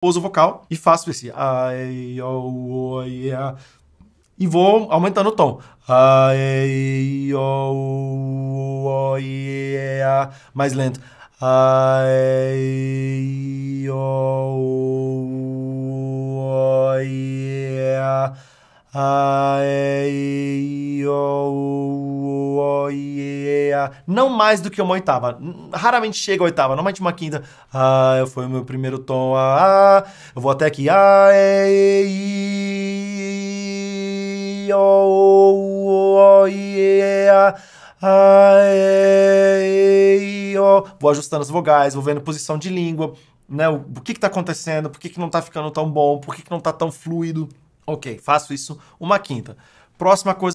pouso vocal e faço esse ai, oh, oh, yeah. e vou aumentando o tom. Ai, oh, oh, yeah. Mais lento. Ai, oh, oh, yeah. Ai, oh, não mais do que uma oitava. Raramente chega a oitava, normalmente uma quinta. Ah, foi o meu primeiro tom. Ah, ah, eu vou até aqui. Ah, e, e, e, o, Vou ajustando as vogais, vou vendo posição de língua, né? O, o que que tá acontecendo, por que que não tá ficando tão bom, por que que não tá tão fluido. Ok, faço isso uma quinta. Próxima coisa